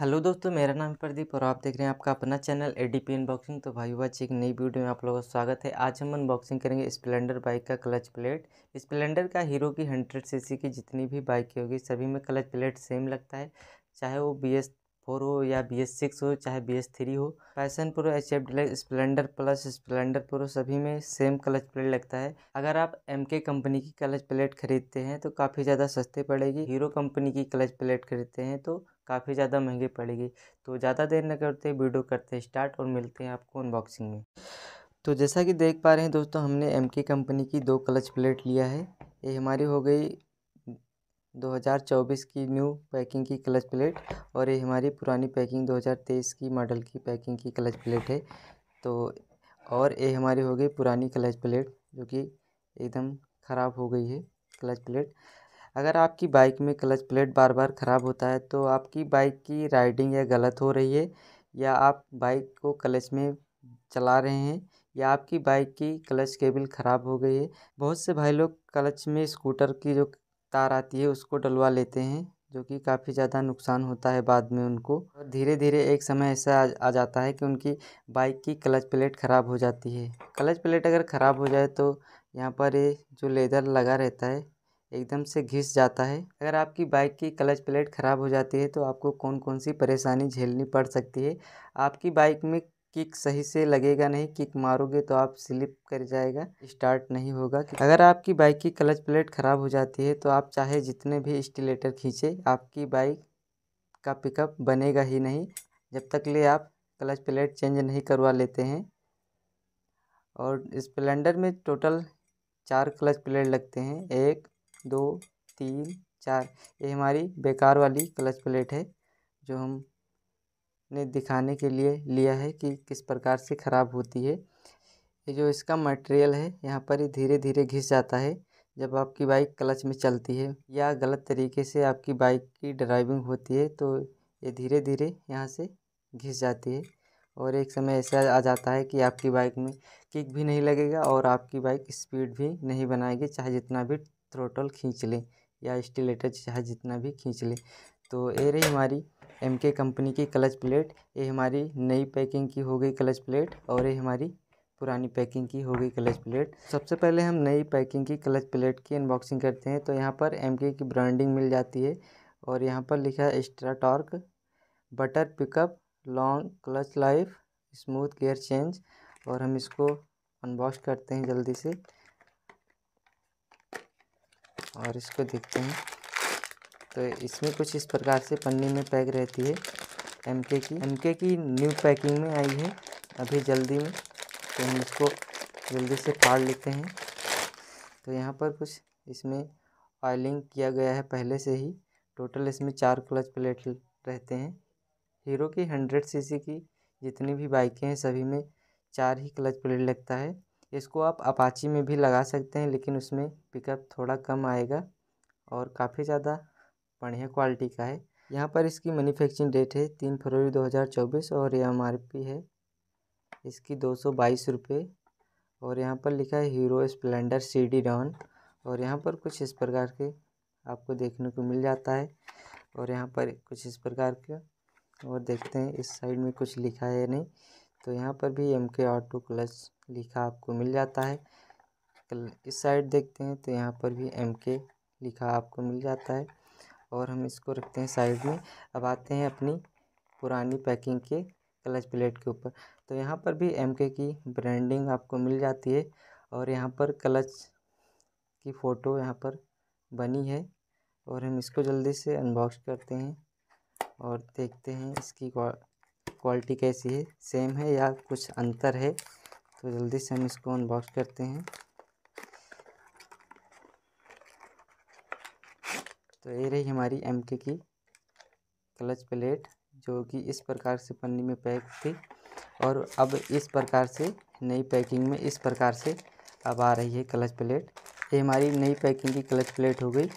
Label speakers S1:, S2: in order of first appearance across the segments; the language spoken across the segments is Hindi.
S1: हेलो दोस्तों मेरा नाम प्रदीप और आप देख रहे हैं आपका अपना channel A D P unboxing तो भाई बच्चे एक नई वीडियो में आप लोगों का स्वागत है आज हम अनबॉक्सिंग करेंगे स्प्लेंडर बाइक का क्लच प्लेट स्प्लेंडर का हीरो की हंड्रेड सीसी की जितनी भी बाइकें होगी सभी में क्लच प्लेट सेम लगता है चाहे वो बी एस फोर हो या बी एस सिक्स हो चाहे बी एस थ्री हो Passion Pro H F Deluxe Splendor Plus Splendor Pro सभी में सेम क्लच प्लेट लगता है अगर आप एम के कंपनी की क्लच प्लेट खरीदते हैं तो काफ़ी ज़्यादा सस्ते पड़ेगी हीरो कंपनी की क्लच प्लेट खरीदते हैं तो काफ़ी ज़्यादा महंगी पड़ेगी तो ज़्यादा देर न करते वीडियो करते स्टार्ट और मिलते हैं आपको अनबॉक्सिंग में तो जैसा कि देख पा रहे हैं दोस्तों हमने एम कंपनी की दो क्लच प्लेट लिया है ये हमारी हो गई 2024 की न्यू पैकिंग की क्लच प्लेट और ये हमारी पुरानी पैकिंग 2023 की मॉडल की पैकिंग की क्लच प्लेट है तो और ये हमारी हो गई पुरानी क्लच प्लेट जो कि एकदम ख़राब हो गई है क्लच प्लेट अगर आपकी बाइक में क्लच प्लेट बार बार ख़राब होता है तो आपकी बाइक की राइडिंग या गलत हो रही है या आप बाइक को क्लच में चला रहे हैं या आपकी बाइक की क्लच केबल ख़राब हो गई है बहुत से भाई लोग क्लच में स्कूटर की जो तार आती है उसको डलवा लेते हैं जो कि काफ़ी ज़्यादा नुकसान होता है बाद में उनको और धीरे धीरे एक समय ऐसा आ, आ जाता है कि उनकी बाइक की क्लच प्लेट ख़राब हो जाती है क्लच प्लेट अगर ख़राब हो जाए तो यहाँ पर ये जो लेदर लगा रहता है एकदम से घिस जाता है अगर आपकी बाइक की क्लच प्लेट ख़राब हो जाती है तो आपको कौन कौन सी परेशानी झेलनी पड़ सकती है आपकी बाइक में किक सही से लगेगा नहीं किक मारोगे तो आप स्लिप कर जाएगा स्टार्ट नहीं होगा अगर आपकी बाइक की क्लच प्लेट ख़राब हो जाती है तो आप चाहे जितने भी स्टिलेटर खींचे आपकी बाइक का पिकअप बनेगा ही नहीं जब तक ले आप क्लच प्लेट चेंज नहीं करवा लेते हैं और स्प्लेंडर में टोटल चार क्लच प्लेट लगते हैं एक दो तीन चार ये हमारी बेकार वाली क्लच प्लेट है जो हम ने दिखाने के लिए लिया है कि किस प्रकार से ख़राब होती है ये जो इसका मटेरियल है यहाँ पर ही धीरे धीरे घिस जाता है जब आपकी बाइक क्लच में चलती है या गलत तरीके से आपकी बाइक की ड्राइविंग होती है तो ये धीरे धीरे यहाँ से घिस जाती है और एक समय ऐसा आ जाता है कि आपकी बाइक में किक भी नहीं लगेगा और आपकी बाइक स्पीड भी नहीं बनाएगी चाहे जितना भी थ्रोटल खींच लें या स्टिलेटर चाहे जितना भी खींच लें तो ये रही हमारी एम के कंपनी की क्लच प्लेट ये हमारी नई पैकिंग की हो गई क्लच प्लेट और ये हमारी पुरानी पैकिंग की हो गई क्लच प्लेट सबसे पहले हम नई पैकिंग की क्लच प्लेट की अनबॉक्सिंग करते हैं तो यहाँ पर एम के की ब्रांडिंग मिल जाती है और यहाँ पर लिखा है extra torque better pickup long clutch life smooth gear change और हम इसको अनबॉक्स करते हैं जल्दी से और इसको देखते हैं तो इसमें कुछ इस प्रकार से पन्नी में पैक रहती है एम के की एम के की न्यू पैकिंग में आई है अभी जल्दी में तो हम इसको जल्दी से फाड़ लेते हैं तो यहाँ पर कुछ इसमें ऑयलिंग किया गया है पहले से ही टोटल इसमें चार क्लच प्लेट रहते हैं हीरो की हंड्रेड सीसी की जितनी भी बाइकें हैं सभी में चार ही क्लच प्लेट लगता है इसको आप अपाची में भी लगा सकते हैं लेकिन उसमें पिकअप थोड़ा कम आएगा और काफ़ी ज़्यादा बढ़िया क्वालिटी का है यहाँ पर इसकी मैन्युफैक्चरिंग डेट है तीन फरवरी 2024 और ये एम है इसकी दो सौ और यहाँ पर लिखा है Hero Splendor C D Dawn और यहाँ पर कुछ इस प्रकार के आपको देखने को मिल जाता है और यहाँ पर कुछ इस प्रकार के और देखते हैं इस साइड में कुछ लिखा है या नहीं तो यहाँ पर भी एम के ऑटो क्लच लिखा आपको मिल जाता है इस साइड देखते हैं तो यहाँ पर भी एम के लिखा आपको मिल जाता है और हम इसको रखते हैं साइड में अब आते हैं अपनी पुरानी पैकिंग के क्लच प्लेट के ऊपर तो यहाँ पर भी एम के की ब्रांडिंग आपको मिल जाती है और यहाँ पर क्लच की फ़ोटो यहाँ पर बनी है और हम इसको जल्दी से अनबॉक्स करते हैं और देखते हैं इसकी क्वालिटी कैसी है सेम है या कुछ अंतर है तो जल्दी से हम इसको अनबॉक्स करते हैं तो ये रही हमारी एम के की क्लच प्लेट जो कि इस प्रकार से पन्नी में पैक थी और अब इस प्रकार से नई पैकिंग में इस प्रकार से अब आ रही है क्लच प्लेट ये हमारी नई पैकिंग की क्लच प्लेट हो गई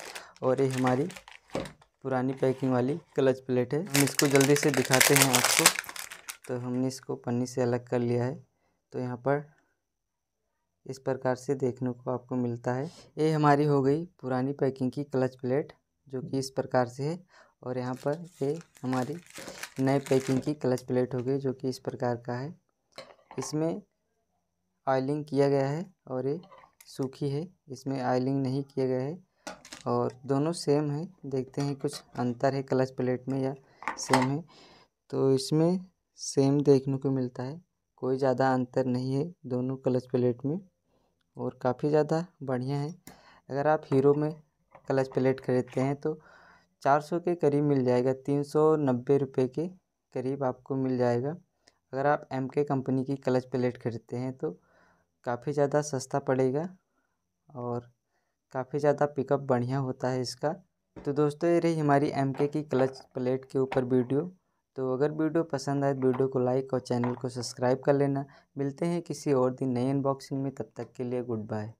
S1: और ये हमारी पुरानी पैकिंग वाली क्लच प्लेट है हम इसको जल्दी से दिखाते हैं आपको तो हमने इसको पन्नी से अलग कर लिया है तो यहाँ पर इस प्रकार से देखने को आपको मिलता है ये हमारी हो गई पुरानी पैकिंग की क्लच प्लेट जो कि इस प्रकार से है और यहाँ पर ये हमारी नए पैकिंग की क्लच प्लेट हो गई जो कि इस प्रकार का है इसमें ऑयलिंग किया गया है और ये सूखी है इसमें ऑयलिंग नहीं किया गया है और दोनों सेम है देखते हैं कुछ अंतर है क्लच प्लेट में या सेम है तो इसमें सेम देखने को मिलता है कोई ज़्यादा अंतर नहीं है दोनों क्लच प्लेट में और काफ़ी ज़्यादा बढ़िया है अगर आप हीरो में क्लच प्लेट खरीदते हैं तो चार सौ के करीब मिल जाएगा तीन सौ नब्बे रुपये के करीब आपको मिल जाएगा अगर आप एम के कंपनी की क्लच प्लेट खरीदते हैं तो काफ़ी ज़्यादा सस्ता पड़ेगा और काफ़ी ज़्यादा पिकअप बढ़िया होता है इसका तो दोस्तों ये रही हमारी एम के की क्लच प्लेट के ऊपर वीडियो तो अगर वीडियो पसंद आए तो वीडियो को लाइक और चैनल को सब्सक्राइब कर लेना मिलते हैं किसी और दिन नई अनबॉक्सिंग में तब तक के लिए गुड बाय